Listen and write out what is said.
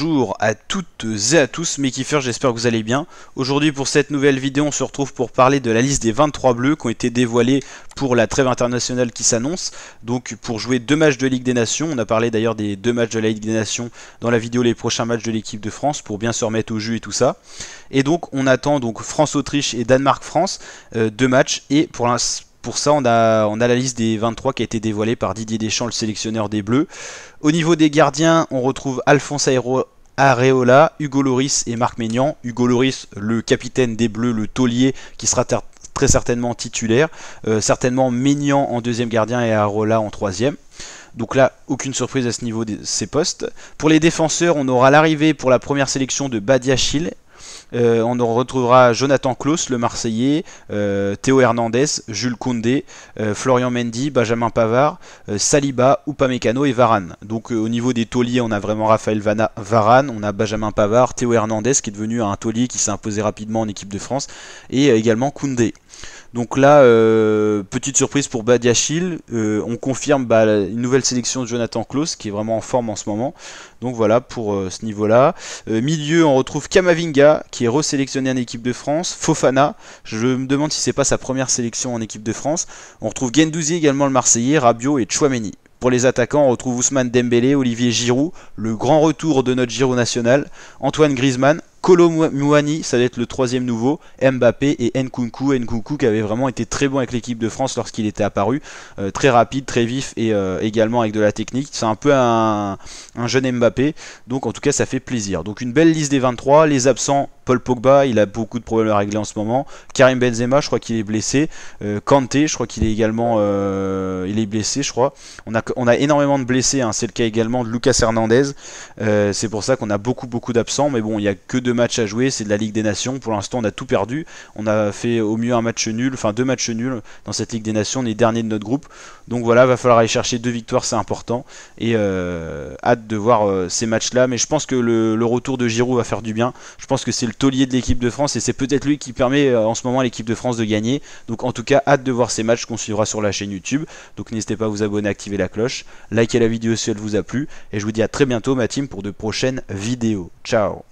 Bonjour à toutes et à tous, mes kiffeurs, j'espère que vous allez bien. Aujourd'hui pour cette nouvelle vidéo, on se retrouve pour parler de la liste des 23 bleus qui ont été dévoilés pour la trêve internationale qui s'annonce. Donc pour jouer deux matchs de Ligue des Nations, on a parlé d'ailleurs des deux matchs de la Ligue des Nations dans la vidéo les prochains matchs de l'équipe de France pour bien se remettre au jeu et tout ça. Et donc on attend donc France-Autriche et Danemark-France, euh, deux matchs et pour l'instant pour ça, on a, la liste des 23 qui a été dévoilée par Didier Deschamps, le sélectionneur des Bleus. Au niveau des gardiens, on retrouve Alphonse Areola, Hugo Loris et Marc Maignan. Hugo Loris, le capitaine des Bleus, le taulier, qui sera très certainement titulaire. Euh, certainement Maignan en deuxième gardien et Areola en troisième. Donc là, aucune surprise à ce niveau de ces postes. Pour les défenseurs, on aura l'arrivée pour la première sélection de Badiachil euh, on en retrouvera Jonathan Klaus, le Marseillais, euh, Théo Hernandez, Jules Koundé, euh, Florian Mendy, Benjamin Pavard, Saliba, Upamecano et Varane. Donc au niveau des tauliers, on a vraiment Raphaël Vana, Varane, on a Benjamin Pavard, Théo Hernandez qui est devenu un taulier qui s'est imposé rapidement en équipe de France et également Koundé. Donc là, petite surprise pour Badiachil, on confirme bah, une nouvelle sélection de Jonathan Klaus qui est vraiment en forme en ce moment. Donc voilà pour ce niveau-là. milieu, on retrouve Kamavinga qui est resélectionné en équipe de France. Fofana, je me demande si c'est pas sa première sélection en équipe de France. On retrouve Gendouzi également le Marseillais, Rabiot et Chouameni. Pour les attaquants, on retrouve Ousmane Dembélé, Olivier Giroud, le grand retour de notre Giroud national, Antoine Griezmann, Kolo ça va être le troisième nouveau, Mbappé et Nkunku, Nkunku qui avait vraiment été très bon avec l'équipe de France lorsqu'il était apparu, euh, très rapide, très vif et euh, également avec de la technique, c'est un peu un, un, jeune Mbappé, donc en tout cas ça fait plaisir. Donc une belle liste des 23, les absents, Paul Pogba, il a beaucoup de problèmes à régler en ce moment. Karim Benzema, je crois qu'il est blessé. Euh, Kante, je crois qu'il est également euh, il est blessé, je crois. On a, a énormément de blessés, hein. c'est le cas également de Lucas Hernandez. Euh, c'est pour ça qu'on a beaucoup beaucoup d'absents, mais bon, il n'y a que deux matchs à jouer, c'est de la Ligue des Nations. Pour l'instant, on a tout perdu. On a fait au mieux un match nul, enfin deux matchs nuls dans cette Ligue des Nations, on est dernier de notre groupe. Donc voilà, il va falloir aller chercher deux victoires, c'est important. Et hâte de voir ces matchs-là, mais je pense que le, le retour de Giroud va faire du bien. Je pense que c'est taulier de l'équipe de France et c'est peut-être lui qui permet euh, en ce moment à l'équipe de France de gagner. Donc en tout cas, hâte de voir ces matchs qu'on suivra sur la chaîne YouTube. Donc n'hésitez pas à vous abonner, activer la cloche, liker la vidéo si elle vous a plu. Et je vous dis à très bientôt ma team pour de prochaines vidéos. Ciao